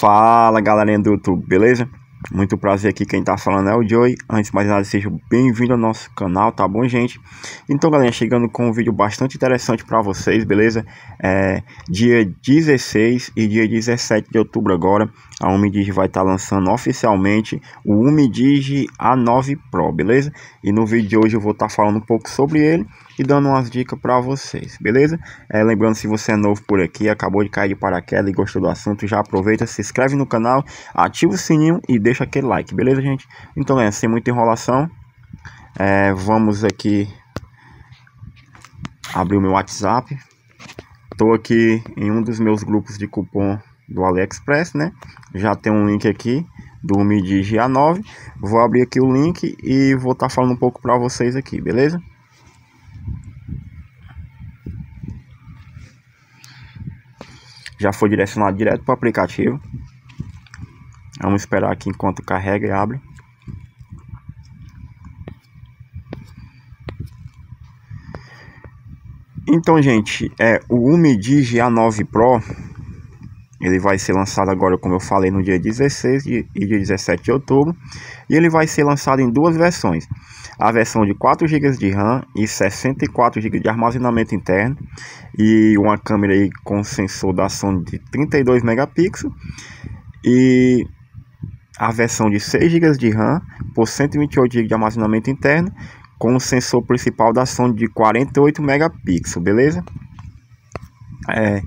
Fala galerinha do YouTube, beleza? Muito prazer aqui, quem tá falando é o Joey Antes de mais nada, seja bem-vindo ao nosso canal, tá bom, gente? Então, galera chegando com um vídeo bastante interessante para vocês, beleza? É, dia 16 e dia 17 de outubro agora a Umidigi vai estar tá lançando oficialmente o Umidigi A9 Pro, beleza? E no vídeo de hoje eu vou estar tá falando um pouco sobre ele e dando umas dicas para vocês, beleza? É, lembrando, se você é novo por aqui, acabou de cair de paraquedas e gostou do assunto, já aproveita, se inscreve no canal, ativa o sininho e deixa aquele like, beleza, gente? Então é, sem muita enrolação, é, vamos aqui abrir o meu WhatsApp. Estou aqui em um dos meus grupos de cupom do AliExpress, né? Já tem um link aqui do Midigi A9. Vou abrir aqui o link e vou estar tá falando um pouco para vocês aqui, beleza? Já foi direcionado direto para o aplicativo. Vamos esperar aqui enquanto carrega e abre. Então, gente, é o Umidigi A9 Pro ele vai ser lançado agora, como eu falei, no dia 16 e dia 17 de outubro. E ele vai ser lançado em duas versões. A versão de 4 GB de RAM e 64 GB de armazenamento interno. E uma câmera aí com sensor da Sony de 32 megapixels. E a versão de 6 GB de RAM por 128 GB de armazenamento interno. Com o sensor principal da Sony de 48 megapixels, beleza? É...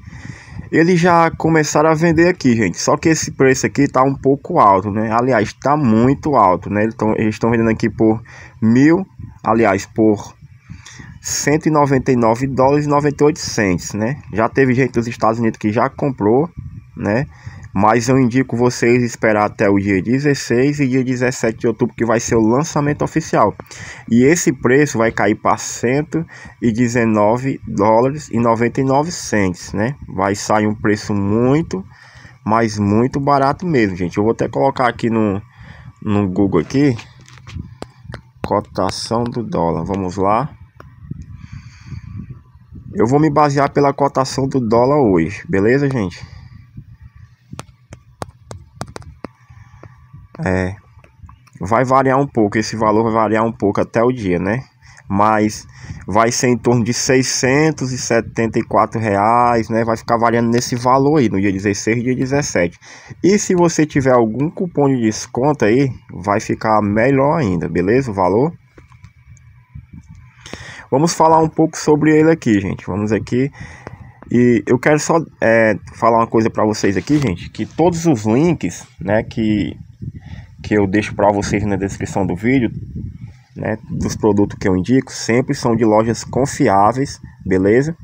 Eles já começaram a vender aqui, gente. Só que esse preço aqui tá um pouco alto, né? Aliás, tá muito alto, né? Eles estão vendendo aqui por mil, aliás, por 199 dólares e 98 cents, né? Já teve gente dos Estados Unidos que já comprou, né? Mas eu indico vocês esperar até o dia 16 e dia 17 de outubro que vai ser o lançamento oficial. E esse preço vai cair para 119 dólares e 99 cents, né? Vai sair um preço muito, mas muito barato mesmo, gente. Eu vou até colocar aqui no no Google aqui cotação do dólar. Vamos lá. Eu vou me basear pela cotação do dólar hoje, beleza, gente? É, vai variar um pouco, esse valor vai variar um pouco até o dia, né? Mas vai ser em torno de 674 reais, né? Vai ficar variando nesse valor aí, no dia 16 e dia 17. E se você tiver algum cupom de desconto aí, vai ficar melhor ainda, beleza? O valor. Vamos falar um pouco sobre ele aqui, gente. Vamos aqui. E eu quero só é, falar uma coisa para vocês aqui, gente, que todos os links, né, que que eu deixo para vocês na descrição do vídeo, né, dos produtos que eu indico, sempre são de lojas confiáveis, beleza?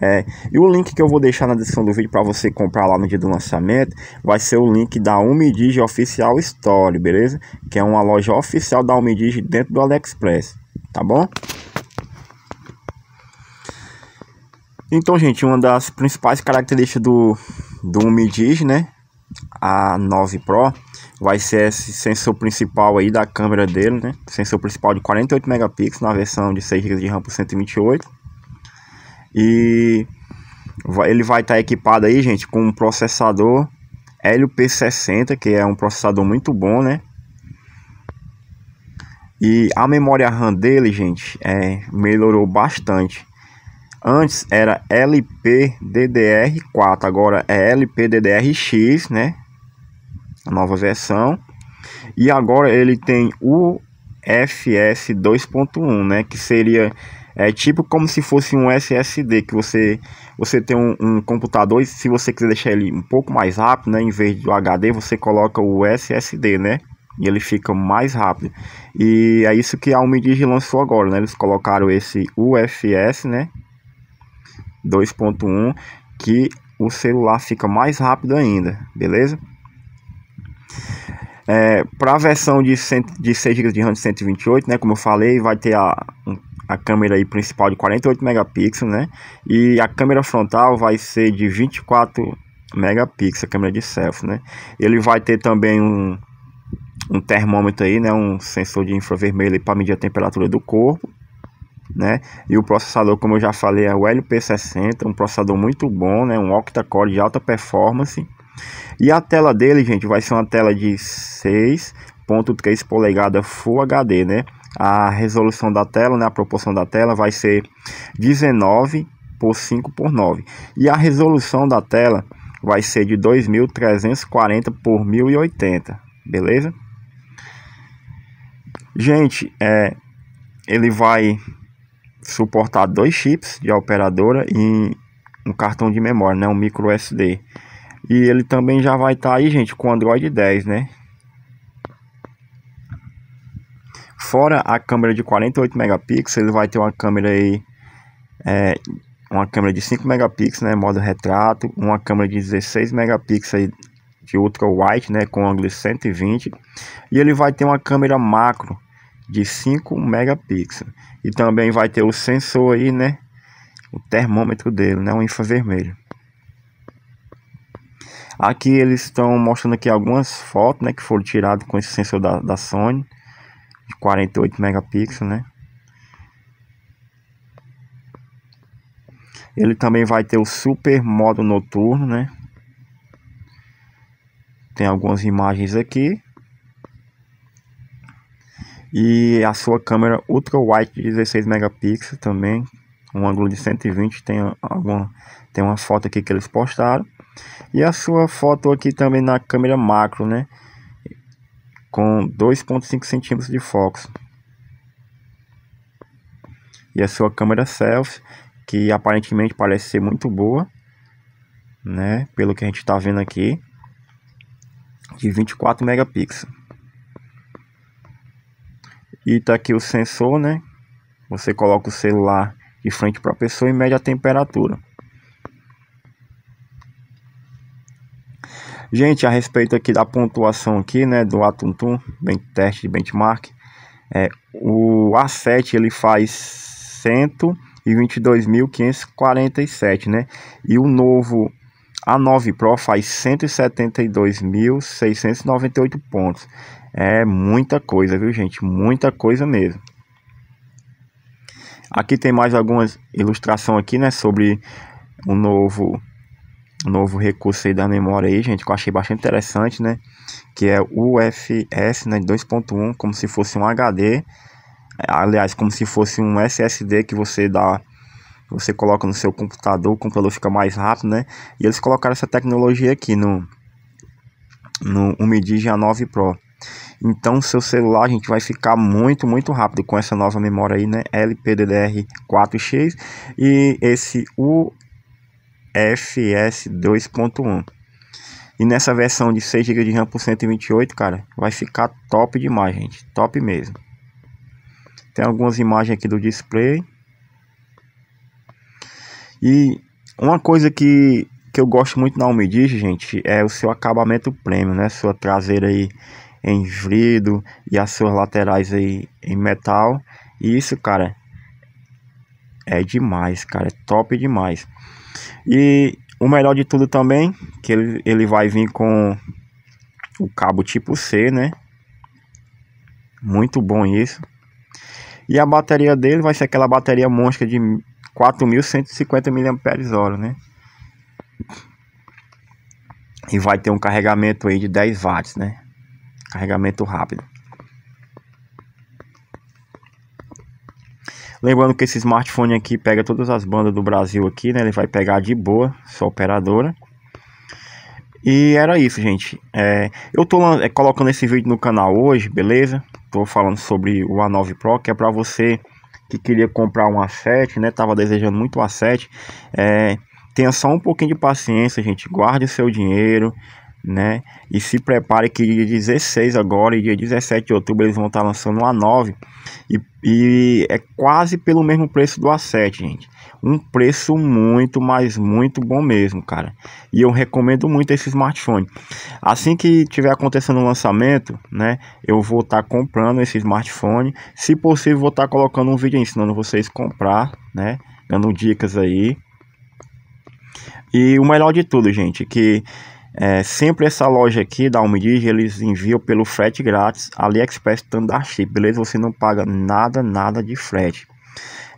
É, e o link que eu vou deixar na descrição do vídeo para você comprar lá no dia do lançamento vai ser o link da Umidigi Oficial Store, beleza? Que é uma loja oficial da Umidigi dentro do AliExpress, tá bom? Então, gente, uma das principais características do, do Umidigi, né? A 9 Pro ser esse sensor principal aí da câmera dele, né? Sensor principal de 48 megapixels na versão de 6 GB de RAM por 128. E ele vai estar tá equipado aí, gente, com um processador Helio P60, que é um processador muito bom, né? E a memória RAM dele, gente, é, melhorou bastante. Antes era LPDDR4, agora é LPDDRX, né? a nova versão. E agora ele tem o FS 2.1, né? Que seria é tipo como se fosse um SSD que você você tem um, um, computador e se você quiser deixar ele um pouco mais rápido, né, em vez do HD, você coloca o SSD, né? E ele fica mais rápido. E é isso que a Almidigi lançou agora, né? Eles colocaram esse UFS, né? 2.1 que o celular fica mais rápido ainda, beleza? É, para a versão de, de 6 GB de RAM de 128, né, como eu falei, vai ter a, a câmera aí principal de 48 megapixels, né? E a câmera frontal vai ser de 24 megapixels, a câmera de selfie, né? Ele vai ter também um, um termômetro aí, né, um sensor de infravermelho para medir a temperatura do corpo, né? E o processador, como eu já falei, é o LP60, um processador muito bom, né, um octa-core de alta performance e a tela dele, gente, vai ser uma tela de 6.3 polegadas Full HD, né? A resolução da tela, né, a proporção da tela vai ser 19 por 5 por 9. E a resolução da tela vai ser de 2340 por 1080, beleza? Gente, é, ele vai suportar dois chips de operadora e um cartão de memória, né, um micro SD. E ele também já vai estar tá aí, gente, com Android 10, né? Fora a câmera de 48 megapixels, ele vai ter uma câmera aí, é, uma câmera de 5 megapixels, né, modo retrato, uma câmera de 16 megapixels de ultra white, né, com ângulo 120, e ele vai ter uma câmera macro de 5 megapixels. E também vai ter o sensor aí, né, o termômetro dele, né, o infravermelho. Aqui eles estão mostrando aqui algumas fotos, né, que foram tiradas com esse sensor da, da Sony de 48 megapixels, né? Ele também vai ter o super modo noturno, né? Tem algumas imagens aqui. E a sua câmera ultra White de 16 megapixels também, um ângulo de 120, tem alguma tem uma foto aqui que eles postaram. E a sua foto aqui também na câmera macro, né? Com 2.5 centímetros de foco. E a sua câmera selfie, que aparentemente parece ser muito boa, né? Pelo que a gente está vendo aqui, de 24 megapixels. E tá aqui o sensor, né? Você coloca o celular de frente para a pessoa e mede a temperatura. Gente, a respeito aqui da pontuação aqui, né, do Atuntum, bem teste de benchmark, é, o A7 ele faz 122.547, né? E o novo A9 Pro faz 172.698 pontos. É muita coisa, viu, gente? Muita coisa mesmo. Aqui tem mais algumas ilustração aqui, né, sobre o novo novo recurso aí da memória aí, gente, que eu achei bastante interessante, né? Que é UFS, né, 2.1, como se fosse um HD. É, aliás, como se fosse um SSD que você dá você coloca no seu computador, o computador fica mais rápido, né? E eles colocaram essa tecnologia aqui no no a 9 Pro. Então, seu celular, a gente vai ficar muito, muito rápido com essa nova memória aí, né? LPDDR4X e esse U FS 2.1. E nessa versão de 6 GB de RAM por 128, cara, vai ficar top demais, gente. Top mesmo. Tem algumas imagens aqui do display. E uma coisa que, que eu gosto muito na Almidigi, gente, é o seu acabamento premium, né? Sua traseira aí em vidro e as suas laterais aí em metal. E isso, cara, é demais, cara. É top demais. E o melhor de tudo também, que ele, ele vai vir com o cabo tipo C, né? Muito bom isso. E a bateria dele vai ser aquela bateria monstra de 4.150 mAh, né? E vai ter um carregamento aí de 10 watts, né? Carregamento rápido. Lembrando que esse smartphone aqui pega todas as bandas do Brasil aqui, né? Ele vai pegar de boa, sua operadora. E era isso, gente. É, eu tô é, colocando esse vídeo no canal hoje, beleza? Tô falando sobre o A9 Pro, que é para você que queria comprar um A7, né? Tava desejando muito o A7. É, tenha só um pouquinho de paciência, gente. Guarde o seu dinheiro né? E se prepare que dia 16 agora e dia 17 de outubro eles vão estar tá lançando A9 e, e é quase pelo mesmo preço do A7, gente. Um preço muito, mas muito bom mesmo, cara. E eu recomendo muito esse smartphone. Assim que tiver acontecendo o lançamento, né, eu vou estar tá comprando esse smartphone. Se possível, vou estar tá colocando um vídeo ensinando vocês comprar, né, dando dicas aí. E o melhor de tudo, gente, que é, sempre essa loja aqui da Almidige, eles enviam pelo frete grátis, AliExpress da chip beleza? Você não paga nada, nada de frete.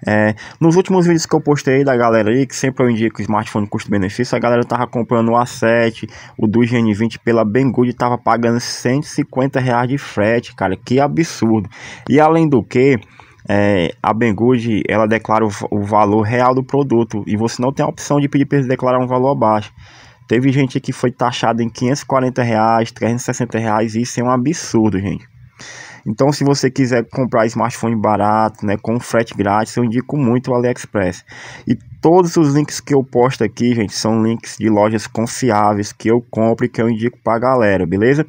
É, nos últimos vídeos que eu postei da galera aí, que sempre eu indico smartphone custo-benefício, a galera tava comprando o A7, o do GN20 pela Banggood tava pagando 150 reais de frete, cara, que absurdo. E além do que, é, a Banggood ela declara o, o valor real do produto e você não tem a opção de pedir para eles declarar um valor abaixo. Teve gente que foi taxada em 540 reais, 360 reais, isso é um absurdo, gente. Então, se você quiser comprar smartphone barato, né, com frete grátis, eu indico muito o AliExpress. E todos os links que eu posto aqui, gente, são links de lojas confiáveis que eu compro e que eu indico para galera, beleza?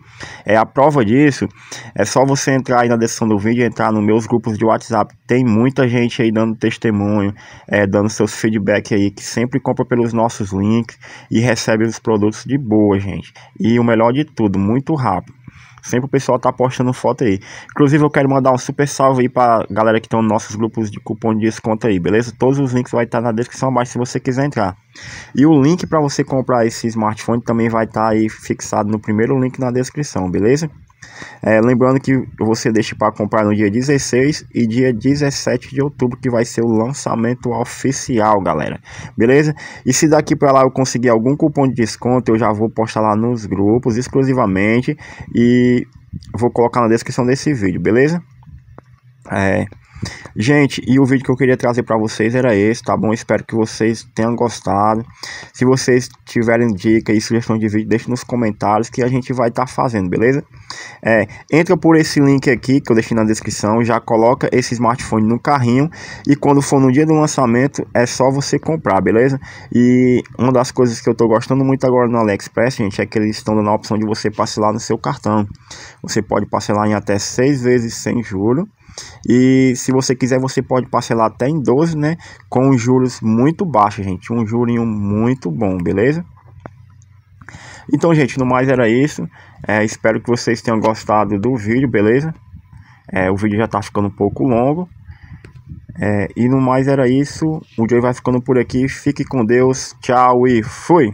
É a prova disso, é só você entrar aí na descrição do vídeo, entrar nos meus grupos de WhatsApp. Tem muita gente aí dando testemunho, é, dando seus feedback aí, que sempre compra pelos nossos links e recebe os produtos de boa, gente. E o melhor de tudo, muito rápido. Sempre o pessoal tá postando foto aí. Inclusive, eu quero mandar um super salve aí pra galera que estão nos nossos grupos de cupom de desconto aí, beleza? Todos os links vai estar tá na descrição abaixo se você quiser entrar. E o link para você comprar esse smartphone também vai estar tá aí fixado no primeiro link na descrição, beleza? É, lembrando que você deixa para comprar no dia 16 e dia 17 de outubro, que vai ser o lançamento oficial, galera. Beleza? E se daqui para lá eu conseguir algum cupom de desconto, eu já vou postar lá nos grupos exclusivamente e vou colocar na descrição desse vídeo, beleza? É. Gente, e o vídeo que eu queria trazer para vocês era esse, tá bom? Espero que vocês tenham gostado. Se vocês tiverem dica e sugestão de vídeo, deixe nos comentários que a gente vai estar tá fazendo, beleza? É, entra por esse link aqui que eu deixei na descrição, já coloca esse smartphone no carrinho e quando for no dia do lançamento é só você comprar, beleza? E uma das coisas que eu tô gostando muito agora no AliExpress, gente, é que eles estão dando a opção de você parcelar no seu cartão. Você pode parcelar em até seis vezes sem juro e se você quiser, você pode parcelar até em 12, né? Com juros muito baixos, gente. Um jurinho muito bom, beleza? Então, gente, no mais era isso. É, espero que vocês tenham gostado do vídeo, beleza? É, o vídeo já tá ficando um pouco longo. É, e no mais era isso. O Joey vai ficando por aqui. Fique com Deus. Tchau e fui!